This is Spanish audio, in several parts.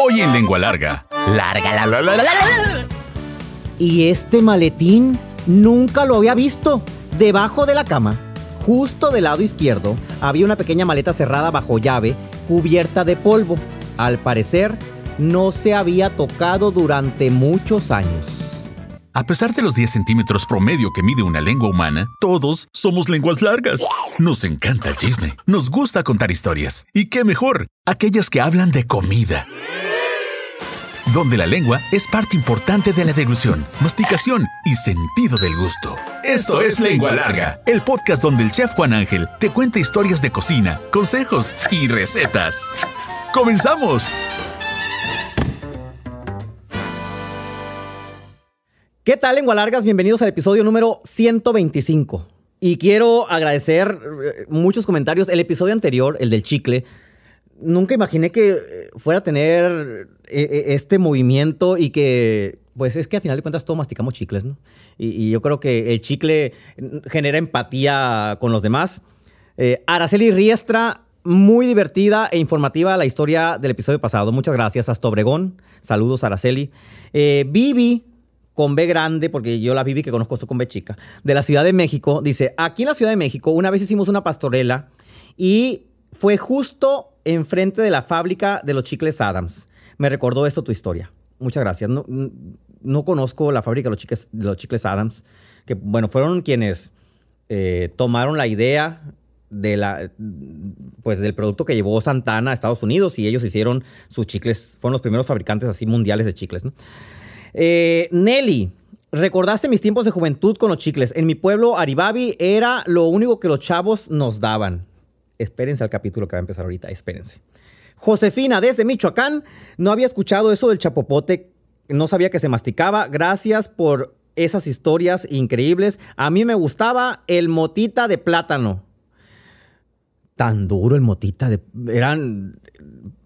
Hoy en Lengua Larga. Larga, la, la, la, Y este maletín nunca lo había visto. Debajo de la cama, justo del lado izquierdo, había una pequeña maleta cerrada bajo llave, cubierta de polvo. Al parecer, no se había tocado durante muchos años. A pesar de los 10 centímetros promedio que mide una lengua humana, todos somos lenguas largas. Nos encanta el chisme, nos gusta contar historias. ¿Y qué mejor? Aquellas que hablan de comida donde la lengua es parte importante de la deglución, masticación y sentido del gusto. Esto es Lengua Larga, el podcast donde el chef Juan Ángel te cuenta historias de cocina, consejos y recetas. ¡Comenzamos! ¿Qué tal, Lengua Largas? Bienvenidos al episodio número 125. Y quiero agradecer eh, muchos comentarios. El episodio anterior, el del chicle, nunca imaginé que eh, fuera a tener eh, eh, este movimiento y que, pues es que a final de cuentas todos masticamos chicles, ¿no? Y, yo creo que el chicle genera empatía con los demás. Araceli Riestra, muy divertida e informativa la historia del episodio pasado. Muchas gracias, hasta Obregón. Saludos, Araceli. Vivi, con B grande, porque yo la Vivi que conozco con B chica, de la Ciudad de México, dice, aquí en la Ciudad de México una vez hicimos una pastorela y fue justo enfrente de la fábrica de los chicles Adams. Me recordó esto tu historia. Muchas gracias. No, conozco la fábrica de los chicles, Adams, que bueno, fueron quienes eh, tomaron la idea de la, pues, del producto que llevó Santana a Estados Unidos y ellos hicieron sus chicles, fueron los primeros fabricantes así mundiales de chicles. Eh, Nelly, recordaste mis tiempos de juventud con los chicles. En mi pueblo, Aribabi, era lo único que los chavos nos daban espérense al capítulo que va a empezar ahorita, espérense. Josefina, desde Michoacán, no había escuchado eso del chapopote, no sabía que se masticaba. Gracias por esas historias increíbles. A mí me gustaba el motita de plátano. Tan duro el motita de... Eran...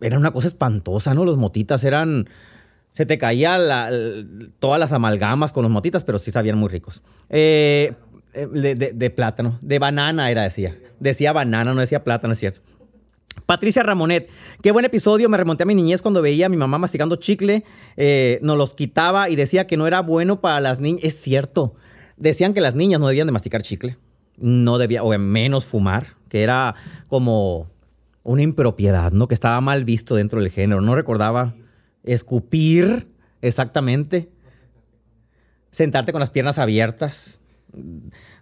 Eran una cosa espantosa, ¿no? Los motitas eran se te caían todas las amalgamas con los motitas, pero sí sabían muy ricos. Eh, eh, de, plátano, de banana era, decía. Decía banana, no decía plátano, es cierto. Patricia Ramonet, qué buen episodio, me remonté a mi niñez cuando veía a mi mamá masticando chicle, eh, nos los quitaba y decía que no era bueno para las niñas. Es cierto, decían que las niñas no debían de masticar chicle, no debía, o menos fumar, que era como una impropiedad, ¿no? Que estaba mal visto dentro del género, no recordaba escupir exactamente, sentarte con las piernas abiertas,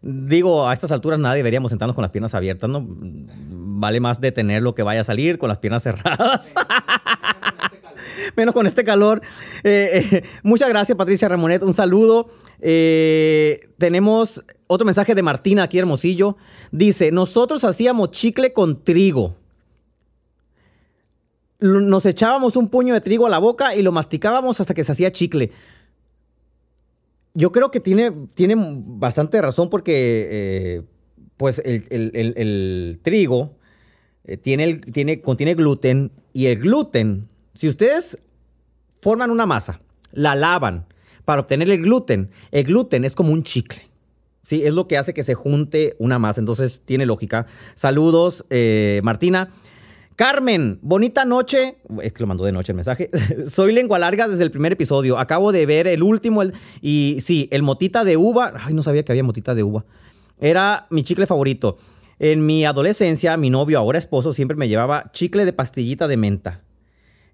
Digo, a estas alturas nadie deberíamos sentarnos con las piernas abiertas, ¿no? Vale más detener lo que vaya a salir con las piernas cerradas. Este Menos con este calor. Eh, eh, muchas gracias, Patricia Ramonet. Un saludo. Eh, tenemos otro mensaje de Martina aquí, Hermosillo. Dice: Nosotros hacíamos chicle con trigo nos echábamos un puño de trigo a la boca y lo masticábamos hasta que se hacía chicle yo creo que tiene, tiene bastante razón porque eh, pues el, trigo eh, contiene gluten y el gluten, si ustedes forman una masa, la lavan para obtener el gluten, el gluten es como un chicle. Sí, es lo que hace que se junte una masa. Entonces tiene lógica. Saludos, eh, Martina. Carmen, bonita noche. Es que lo mandó de noche el mensaje. Soy lengua larga desde el primer episodio. Acabo de ver el último. y sí, el motita de uva. Ay, no sabía que había motita de uva. Era mi chicle favorito. En mi adolescencia, mi novio, ahora esposo, siempre me llevaba chicle de pastillita de menta.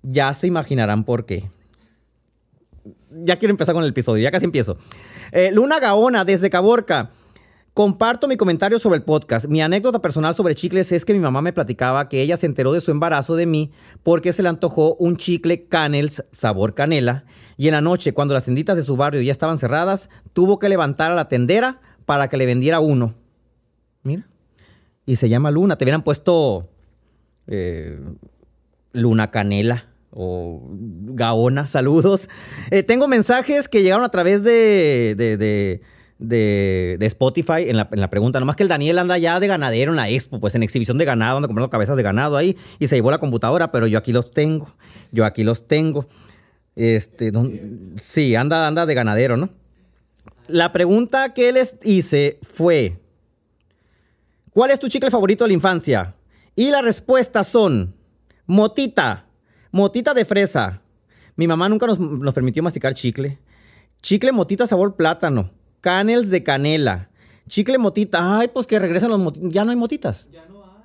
Ya se imaginarán por qué. Ya quiero empezar con el episodio, ya casi empiezo. Eh, Luna Gaona, desde Caborca. Comparto mi comentario sobre el podcast. Mi anécdota personal sobre chicles es que mi mamá me platicaba que ella se enteró de su embarazo de mí porque se le antojó un chicle Canels sabor canela y en la noche, cuando las tenditas de su barrio ya estaban cerradas, tuvo que levantar a la tendera para que le vendiera uno. Mira. Y se llama Luna. Te hubieran puesto eh, Luna Canela o Gaona. Saludos. Eh, tengo mensajes que llegaron a través de de, Spotify en la, pregunta. Nomás que el Daniel anda ya de ganadero en la expo, pues en exhibición de ganado, anda comprando cabezas de ganado ahí y se llevó la computadora, pero yo aquí los tengo. Yo aquí los tengo. Este, sí, anda, anda de ganadero, ¿no? La pregunta que les hice fue: ¿Cuál es tu chicle favorito de la infancia? Y las respuestas son: Motita, motita de fresa. Mi mamá nunca nos, nos permitió masticar chicle. Chicle motita sabor plátano. Canels de canela. Chicle motita. Ay, pues que regresan los motitas. Ya no hay motitas. Ya no hay.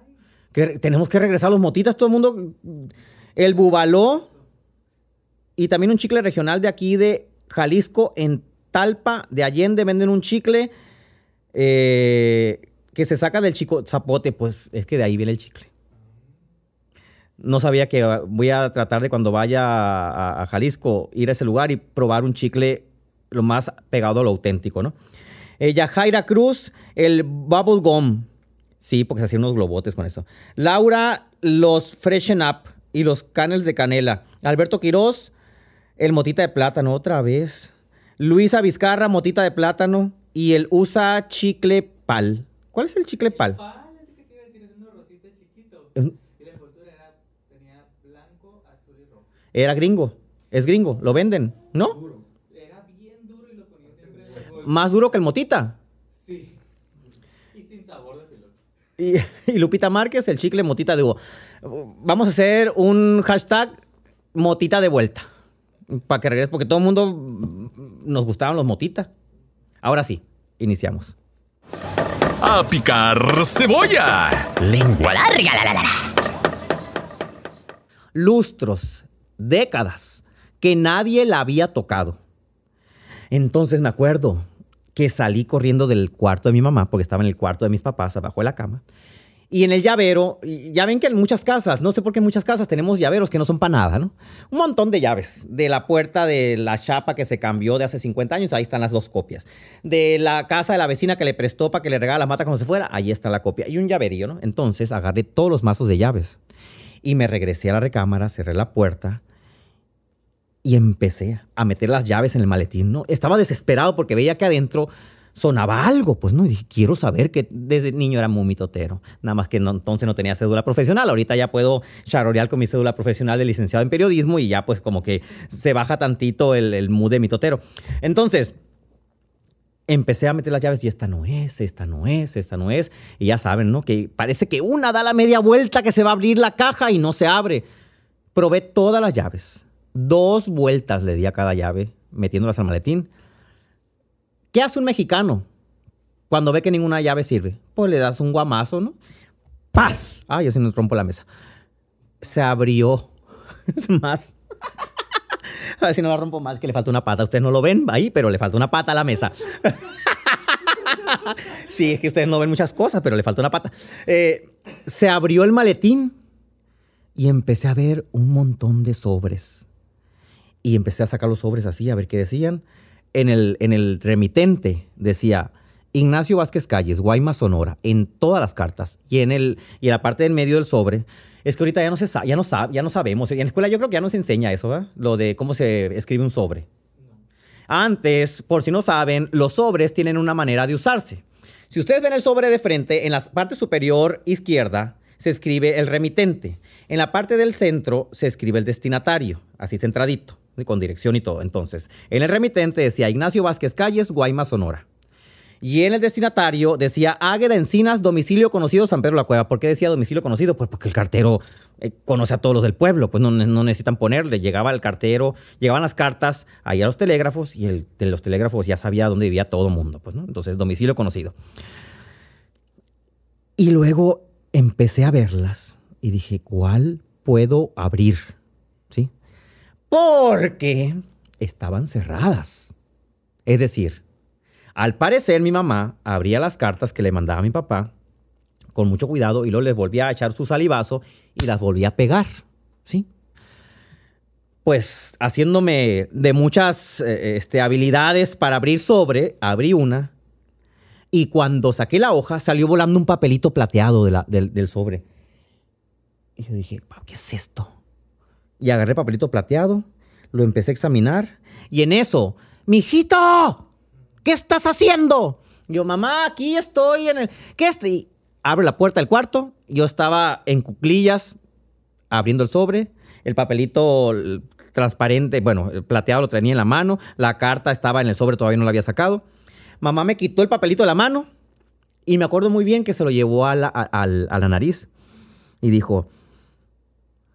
Que, tenemos que regresar los motitas. Todo el mundo. El bubaló. Y también un chicle regional de aquí de Jalisco, en Talpa de Allende. Venden un chicle eh, que se saca del chico zapote. Pues es que de ahí viene el chicle. No sabía que voy a tratar de cuando vaya a Jalisco ir a ese lugar y probar un chicle lo más pegado a lo auténtico, ¿no? Eh, Yajaira Cruz, el Bubble Gum. Sí, porque se hacían unos globotes con eso. Laura, los Freshen Up y los Canels de Canela. Alberto Quiroz, el Motita de Plátano, otra vez. Luisa Vizcarra, Motita de Plátano. Y el USA Chicle Pal. ¿Cuál es el Chicle Pal? que Y la era, tenía blanco, azul y rojo. Era gringo. Es gringo. Lo venden, ¿no? más duro que el motita. Sí. Y sin sabor de Y, Lupita Márquez, el chicle motita de Vamos a hacer un hashtag motita de vuelta. Para que regrese, porque todo el mundo mm, nos gustaban los motitas. Ahora sí, iniciamos. A picar cebolla. Lengua larga. La, la, Lustros, décadas, que nadie la había tocado. Entonces me acuerdo, que salí corriendo del cuarto de mi mamá, porque estaba en el cuarto de mis papás, abajo de la cama. Y en el llavero, ya ven que en muchas casas, no sé por qué en muchas casas tenemos llaveros que no son para nada, ¿no? Un montón de llaves. De la puerta de la chapa que se cambió de hace 50 años, ahí están las dos copias. De la casa de la vecina que le prestó para que le regala la mata como se fuera, ahí está la copia. Y un llaverillo ¿no? Entonces agarré todos los mazos de llaves. Y me regresé a la recámara, cerré la puerta, y empecé a meter las llaves en el maletín, ¿no? Estaba desesperado porque veía que adentro sonaba algo, pues no, y dije, quiero saber que desde niño era muy mitotero, nada más que entonces no tenía cédula profesional, ahorita ya puedo charorear con mi cédula profesional de licenciado en periodismo y ya pues como que se baja tantito el, el mood de mitotero. Entonces, empecé a meter las llaves y esta no es, esta no es, esta no es, y ya saben, ¿no? Que parece que una da la media vuelta que se va a abrir la caja y no se abre. Probé todas las llaves, Dos vueltas le di a cada llave, metiéndolas al maletín. ¿Qué hace un mexicano cuando ve que ninguna llave sirve? Pues le das un guamazo, ¿no? ¡Paz! Ah, yo nos no rompo la mesa. Se abrió. Es más. A ver si no la rompo más, que le falta una pata. Ustedes no lo ven ahí, pero le falta una pata a la mesa. sí, es que ustedes no ven muchas cosas, pero le falta una pata. Eh, se abrió el maletín y empecé a ver un montón de sobres. Y empecé a sacar los sobres así, a ver qué decían. En el, en el remitente decía Ignacio Vázquez Calles, Guaymas, Sonora, en todas las cartas. Y en, el, y en la parte del medio del sobre, es que ahorita ya no, se ya no, ya no sabemos. En la escuela yo creo que ya nos enseña eso, Lo de cómo se escribe un sobre. Antes, por si no saben, los sobres tienen una manera de usarse. Si ustedes ven el sobre de frente, en la parte superior izquierda se escribe el remitente. En la parte del centro se escribe el destinatario, así centradito con dirección y todo. Entonces, en el remitente decía Ignacio Vázquez Calles, Guaymas, Sonora. Y en el destinatario decía Águeda Encinas, domicilio conocido San Pedro la Cueva. ¿Por qué decía domicilio conocido? Pues porque el cartero eh, conoce a todos los del pueblo, pues no, necesitan ponerle. Llegaba el cartero, llegaban las cartas ahí a los telégrafos y el, de los telégrafos ya sabía dónde vivía todo el mundo, pues, Entonces, domicilio conocido. Y luego empecé a verlas y dije, ¿cuál puedo abrir? porque estaban cerradas. Es decir, al parecer mi mamá abría las cartas que le mandaba mi papá con mucho cuidado y luego les volvía a echar su salivazo y las volvía a pegar, ¿sí? Pues haciéndome de muchas eh, este, habilidades para abrir sobre, abrí una y cuando saqué la hoja salió volando un papelito plateado del, del sobre. Y yo dije, ¿qué es esto? Y agarré papelito plateado, lo empecé a examinar y en eso, mijito, ¿qué estás haciendo? Yo, mamá, aquí estoy en el... ¿Qué estoy? Abro la puerta del cuarto, yo estaba en cuclillas abriendo el sobre, el papelito transparente, bueno, plateado lo tenía en la mano, la carta estaba en el sobre, todavía no la había sacado. Mamá me quitó el papelito de la mano y me acuerdo muy bien que se lo llevó a la nariz y dijo,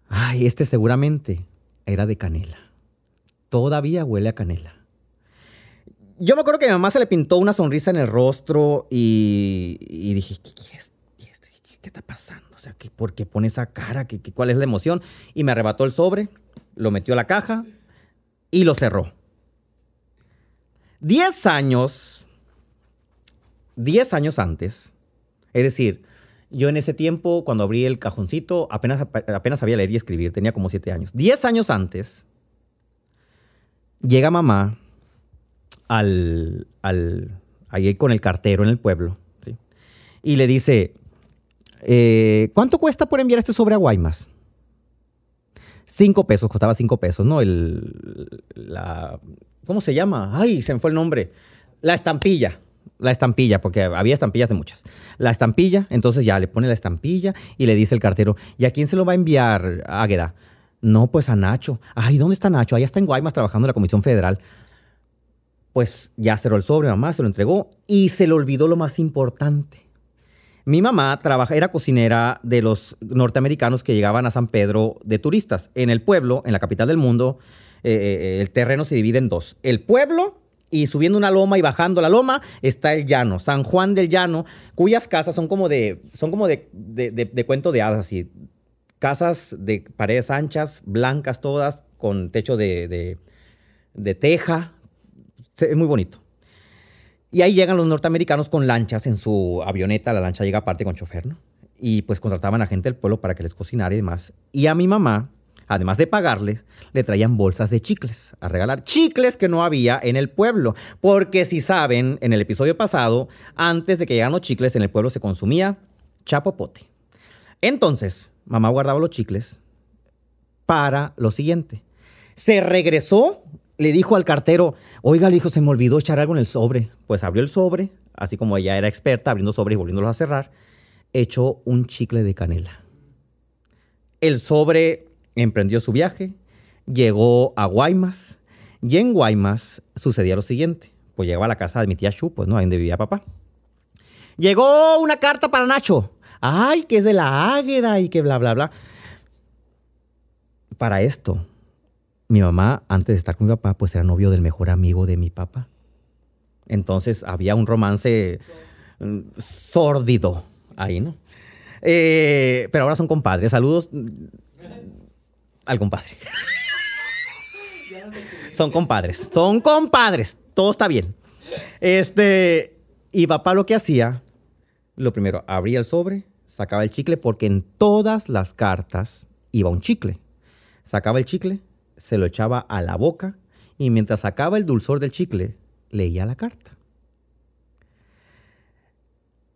Ay, este seguramente era de canela. Todavía huele a canela. Yo me acuerdo que a mi mamá se le pintó una sonrisa en el rostro y, dije, ¿qué, está pasando? sea, ¿por qué pone esa cara? ¿Qué, cuál es la emoción? Y me arrebató el sobre, lo metió a la caja y lo cerró. Diez años, diez años antes, es decir, yo en ese tiempo, cuando abrí el cajoncito, apenas, apenas sabía leer y escribir, tenía como siete años. Diez años antes, llega mamá al, con el cartero en el pueblo, y le dice, eh, ¿cuánto cuesta por enviar este sobre a Guaymas? Cinco pesos, costaba cinco pesos, ¿no? El, la, ¿Cómo se llama? Ay, se me fue el nombre. La estampilla la estampilla, porque había estampillas de muchas. La estampilla, entonces ya le pone la estampilla y le dice el cartero, ¿y a quién se lo va a enviar Águeda? No, pues a Nacho. Ay, ¿dónde está Nacho? Ahí está en Guaymas trabajando en la Comisión Federal. Pues ya cerró el sobre, mamá, se lo entregó y se le olvidó lo más importante. Mi mamá era cocinera de los norteamericanos que llegaban a San Pedro de turistas. En el pueblo, en la capital del mundo, eh, eh, eh, el terreno se divide en dos. El pueblo y subiendo una loma y bajando la loma está el llano, San Juan del Llano, cuyas casas son como de, son como de, de, cuento de hadas, así. Casas de paredes anchas, blancas todas, con techo de, de teja. Es muy bonito. Y ahí llegan los norteamericanos con lanchas en su avioneta, la lancha llega aparte con chofer, ¿no? Y pues contrataban a gente del pueblo para que les cocinara y demás. Y a mi mamá, además de pagarles, le traían bolsas de chicles a regalar. Chicles que no había en el pueblo. Porque si saben, en el episodio pasado, antes de que llegaran los chicles, en el pueblo se consumía chapopote. Entonces, mamá guardaba los chicles para lo siguiente. Se regresó, le dijo al cartero, oiga, le dijo, se me olvidó echar algo en el sobre. Pues abrió el sobre, así como ella era experta, abriendo sobre y volviéndolos a cerrar, echó un chicle de canela. El sobre emprendió su viaje, llegó a Guaymas y en Guaymas sucedía lo siguiente. Pues llegaba a la casa de mi tía Chu, pues no, ahí donde vivía papá. Llegó una carta para Nacho. Ay, que es de la Águeda y que bla, bla, bla. Para esto, mi mamá, antes de estar con mi papá, pues era novio del mejor amigo de mi papá. Entonces había un romance mm, sórdido ahí, ¿no? Eh, pero ahora son compadres. Saludos al compadre. Son compadres, son compadres, todo está bien. Este, y papá lo que hacía, lo primero, abría el sobre, sacaba el chicle, porque en todas las cartas iba un chicle. Sacaba el chicle, se lo echaba a la boca y mientras sacaba el dulzor del chicle, leía la carta.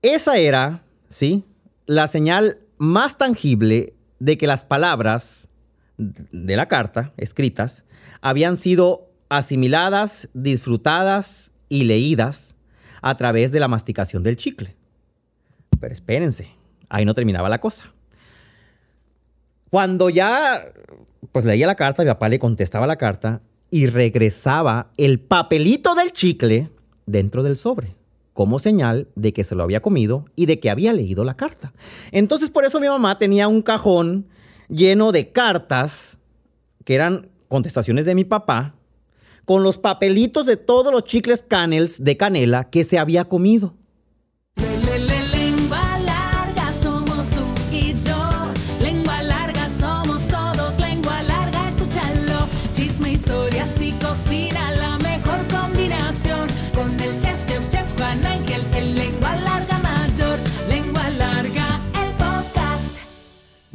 Esa era, ¿sí? La señal más tangible de que las palabras de la carta, escritas, habían sido asimiladas, disfrutadas y leídas a través de la masticación del chicle. Pero espérense, ahí no terminaba la cosa. Cuando ya, pues leía la carta, mi papá le contestaba la carta y regresaba el papelito del chicle dentro del sobre como señal de que se lo había comido y de que había leído la carta. Entonces por eso mi mamá tenía un cajón lleno de cartas que eran contestaciones de mi papá, con los papelitos de todos los chicles canels de canela que se había comido.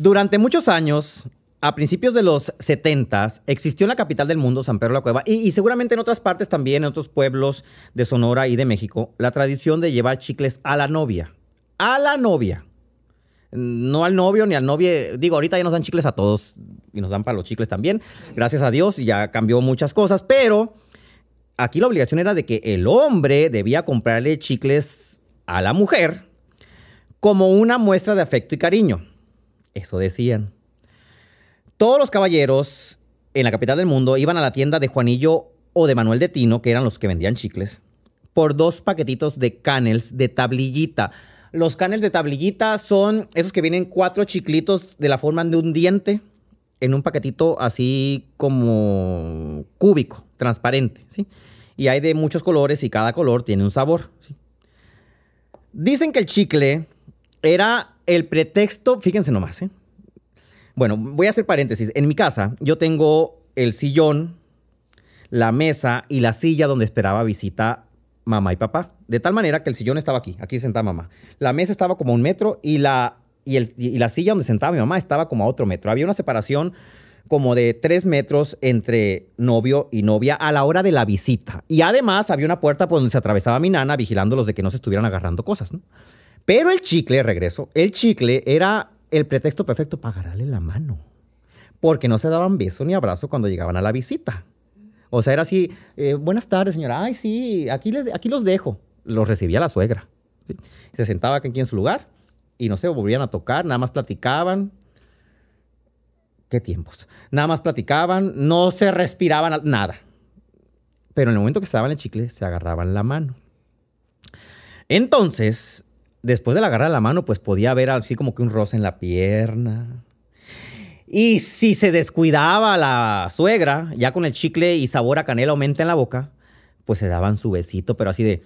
Durante muchos años, a principios de los 70 existió en la capital del mundo, San Pedro de la Cueva, y, y, seguramente en otras partes también, en otros pueblos de Sonora y de México, la tradición de llevar chicles a la novia. A la novia. No al novio ni al novio. Digo, ahorita ya nos dan chicles a todos y nos dan para los chicles también. Gracias a Dios, ya cambió muchas cosas, pero aquí la obligación era de que el hombre debía comprarle chicles a la mujer como una muestra de afecto y cariño. Eso decían. Todos los caballeros en la capital del mundo iban a la tienda de Juanillo o de Manuel de Tino, que eran los que vendían chicles, por dos paquetitos de canels de tablillita. Los canels de tablillita son esos que vienen cuatro chiclitos de la forma de un diente en un paquetito así como cúbico, transparente, ¿sí? Y hay de muchos colores y cada color tiene un sabor, Dicen que el chicle era el pretexto, fíjense nomás, ¿eh? Bueno, voy a hacer paréntesis. En mi casa yo tengo el sillón, la mesa y la silla donde esperaba visita mamá y papá. De tal manera que el sillón estaba aquí, aquí sentaba mamá. La mesa estaba como un metro y la, y, y la silla donde sentaba mi mamá estaba como a otro metro. Había una separación como de tres metros entre novio y novia a la hora de la visita. Y además había una puerta por donde se atravesaba mi nana vigilándolos de que no se estuvieran agarrando cosas. ¿no? Pero el chicle, regreso, el chicle era el pretexto perfecto para agarrarle la mano. Porque no se daban beso ni abrazo cuando llegaban a la visita. O sea, era así, eh, buenas tardes, señora. Ay, sí, aquí, aquí los dejo. Los recibía la suegra. Se sentaba aquí en su lugar y no se volvían a tocar, nada más platicaban. ¿Qué tiempos? Nada más platicaban, no se respiraban nada. Pero en el momento que se daban el chicle, se agarraban la mano. Entonces, después de la agarrar la mano, pues podía ver así como que un roce en la pierna. Y si se descuidaba la suegra, ya con el chicle y sabor a canela o menta en la boca, pues se daban su besito, pero así de...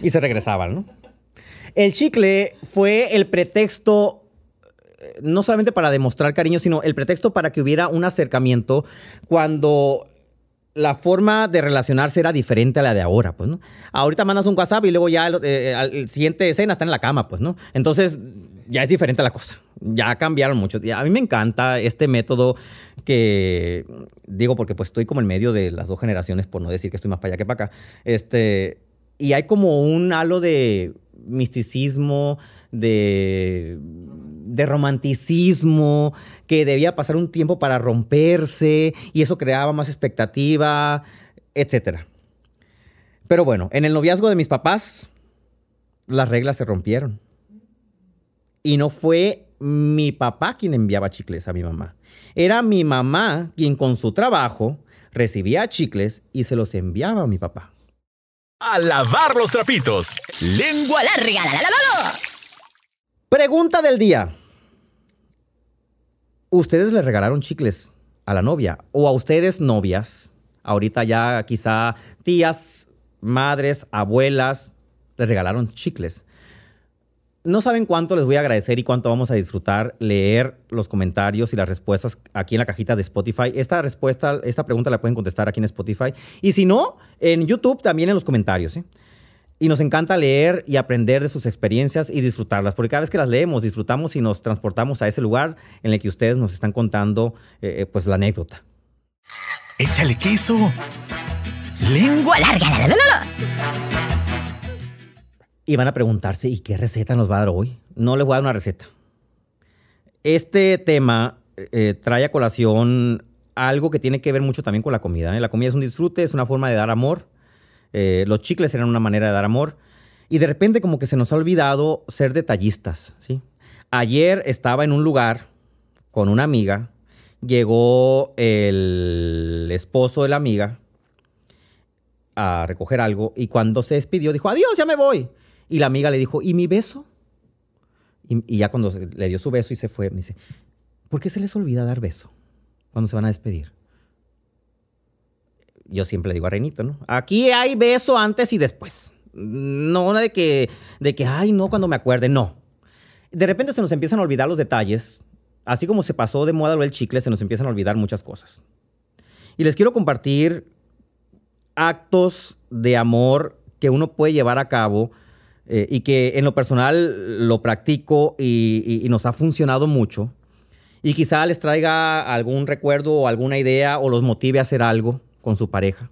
Y se regresaban, ¿no? El chicle fue el pretexto eh, no solamente para demostrar cariño, sino el pretexto para que hubiera un acercamiento cuando la forma de relacionarse era diferente a la de ahora, pues, ¿no? Ahorita mandas un WhatsApp y luego ya eh, al siguiente escena está en la cama, pues, ¿no? Entonces, ya es diferente la cosa. Ya cambiaron mucho. A mí me encanta este método que, digo, porque pues estoy como en medio de las dos generaciones, por no decir que estoy más para allá que para acá. Este, y hay como un halo de misticismo, de de romanticismo, que debía pasar un tiempo para romperse y eso creaba más expectativa, etc. Pero bueno, en el noviazgo de mis papás, las reglas se rompieron. Y no fue mi papá quien enviaba chicles a mi mamá. Era mi mamá quien con su trabajo recibía chicles y se los enviaba a mi papá. A lavar los trapitos. Lengua larga. La, la, Pregunta del día ustedes le regalaron chicles a la novia o a ustedes novias, ahorita ya quizá tías, madres, abuelas, les regalaron chicles. No saben cuánto les voy a agradecer y cuánto vamos a disfrutar leer los comentarios y las respuestas aquí en la cajita de Spotify. Esta respuesta, esta pregunta la pueden contestar aquí en Spotify. Y si no, en YouTube también en los comentarios. ¿eh? Y nos encanta leer y aprender de sus experiencias y disfrutarlas, porque cada vez que las leemos, disfrutamos y nos transportamos a ese lugar en el que ustedes nos están contando eh, eh, pues la anécdota. Échale queso. Lengua larga. y van a preguntarse, ¿y qué receta nos va a dar hoy? No les voy a dar una receta. Este tema eh, trae a colación algo que tiene que ver mucho también con la comida. La comida es un disfrute, es una forma de dar amor eh, los chicles eran una manera de dar amor. Y de repente como que se nos ha olvidado ser detallistas, ¿sí? Ayer estaba en un lugar con una amiga, llegó el esposo de la amiga a recoger algo y cuando se despidió dijo, adiós, ya me voy. Y la amiga le dijo, ¿y mi beso? Y, y ya cuando le dio su beso y se fue, me dice, ¿por qué se les olvida dar beso cuando se van a despedir? yo siempre digo a Reinito, ¿no? Aquí hay beso antes y después. No de que, de que, ay, no, cuando me acuerde, no. De repente se nos empiezan a olvidar los detalles. Así como se pasó de moda lo del chicle, se nos empiezan a olvidar muchas cosas. Y les quiero compartir actos de amor que uno puede llevar a cabo eh, y que en lo personal lo practico y nos ha funcionado mucho. Y quizá les traiga algún recuerdo o alguna idea o los motive a hacer algo con su pareja.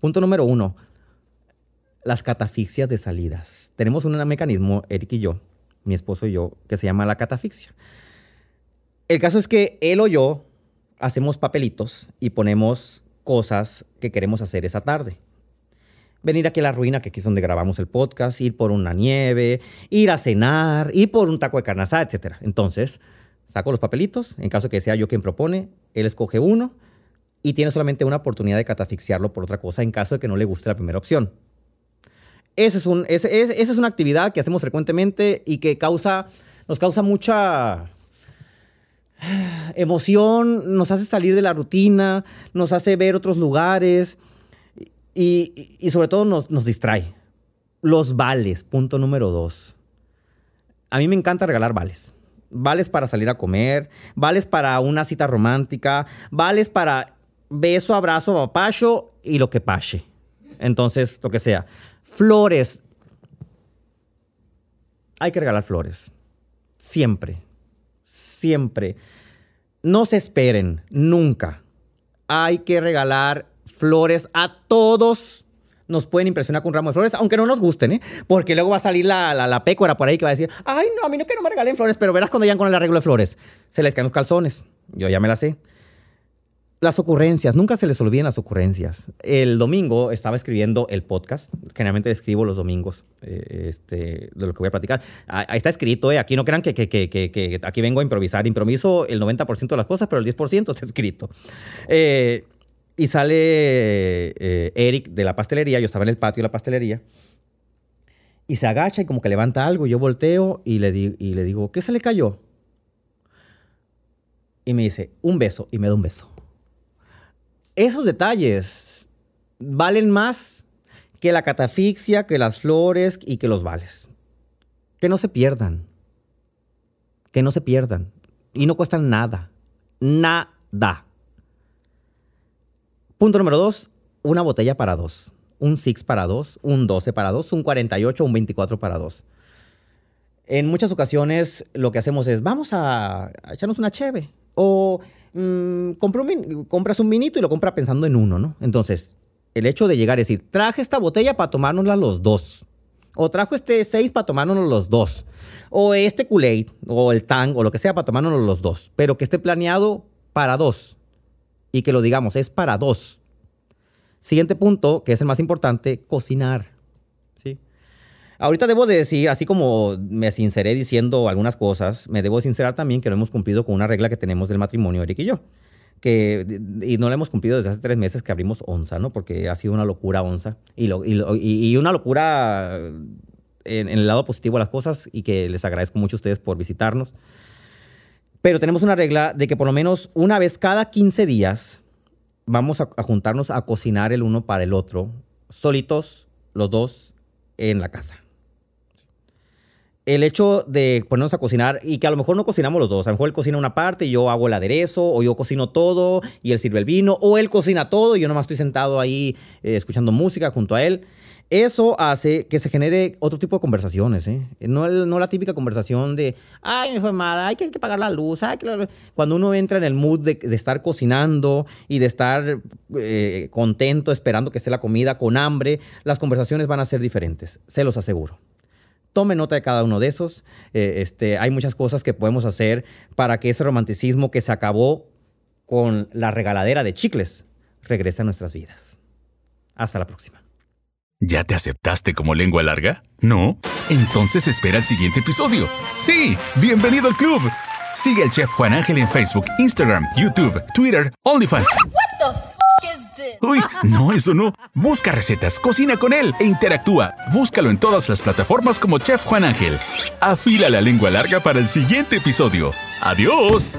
Punto número uno, las catafixias de salidas. Tenemos un mecanismo, Eric y yo, mi esposo y yo, que se llama la catafixia. El caso es que él o yo hacemos papelitos y ponemos cosas que queremos hacer esa tarde. Venir aquí a la ruina, que aquí es donde grabamos el podcast, ir por una nieve, ir a cenar, ir por un taco de carnaza, etc. Entonces, saco los papelitos, en caso que sea yo quien propone, él escoge uno y tiene solamente una oportunidad de catafixiarlo por otra cosa en caso de que no le guste la primera opción. es esa es una actividad que hacemos frecuentemente y que causa, nos causa mucha emoción, nos hace salir de la rutina, nos hace ver otros lugares y, sobre todo nos, nos distrae. Los vales, punto número dos. A mí me encanta regalar vales. Vales para salir a comer, vales para una cita romántica, vales para beso, abrazo, papacho y lo que pase. Entonces, lo que sea. Flores. Hay que regalar flores. Siempre. Siempre. No se esperen, nunca. Hay que regalar flores a todos. Nos pueden impresionar con un ramo de flores, aunque no nos gusten, ¿eh? Porque luego va a salir la, la, por ahí que va a decir, ay, no, a mí no que no me regalen flores, pero verás cuando llegan con el arreglo de flores. Se les caen los calzones. Yo ya me las sé las ocurrencias, nunca se les olviden las ocurrencias. El domingo estaba escribiendo el podcast, generalmente escribo los domingos eh, este, de lo que voy a platicar. Ah, ahí está escrito, eh, aquí no crean que, aquí vengo a improvisar, improviso el 90% de las cosas, pero el 10% está escrito. Eh, y sale Eric de la pastelería, yo estaba en el patio de la pastelería, y se agacha y como que levanta algo, yo volteo y le, y le digo, ¿qué se le cayó? Y me dice, un beso, y me da un beso esos detalles valen más que la catafixia, que las flores y que los vales. Que no se pierdan. Que no se pierdan. Y no cuestan nada. Nada. Punto número dos, una botella para dos. Un 6 para dos, un 12 para dos, un 48, un 24 para dos. En muchas ocasiones lo que hacemos es, vamos a, a echarnos una cheve. O mm, compras un minito y lo compra pensando en uno, ¿no? Entonces, el hecho de llegar y decir, traje esta botella para tomárnosla los dos. O trajo este seis para tomárnoslo los dos. O este kool o el Tang, o lo que sea para tomárnoslo los dos. Pero que esté planeado para dos. Y que lo digamos, es para dos. Siguiente punto, que es el más importante, cocinar. Ahorita debo decir, así como me sinceré diciendo algunas cosas, me debo sincerar también que no hemos cumplido con una regla que tenemos del matrimonio, Eric y yo. Que, y no la hemos cumplido desde hace tres meses que abrimos Onza, ¿no? Porque ha sido una locura Onza. Y, una locura en, el lado positivo de las cosas y que les agradezco mucho a ustedes por visitarnos. Pero tenemos una regla de que por lo menos una vez cada 15 días vamos a juntarnos a cocinar el uno para el otro, solitos los dos en la casa el hecho de ponernos a cocinar y que a lo mejor no cocinamos los dos. A lo mejor él cocina una parte y yo hago el aderezo, o yo cocino todo y él sirve el vino, o él cocina todo y yo nomás estoy sentado ahí eh, escuchando música junto a él. Eso hace que se genere otro tipo de conversaciones, ¿eh? No, la típica conversación de, ay, me fue mal, que hay que pagar la luz, ay, Cuando uno entra en el mood de, estar cocinando y de estar eh, contento, esperando que esté la comida, con hambre, las conversaciones van a ser diferentes, se los aseguro. Tome nota de cada uno de esos. Eh, este, hay muchas cosas que podemos hacer para que ese romanticismo que se acabó con la regaladera de chicles regrese a nuestras vidas. Hasta la próxima. ¿Ya te aceptaste como lengua larga? ¿No? Entonces espera el siguiente episodio. Sí, bienvenido al club. Sigue al chef Juan Ángel en Facebook, Instagram, YouTube, Twitter, OnlyFans. Este. Uy, no, eso no. Busca recetas, cocina con él e interactúa. Búscalo en todas las plataformas como Chef Juan Ángel. Afila la lengua larga para el siguiente episodio. ¡Adiós!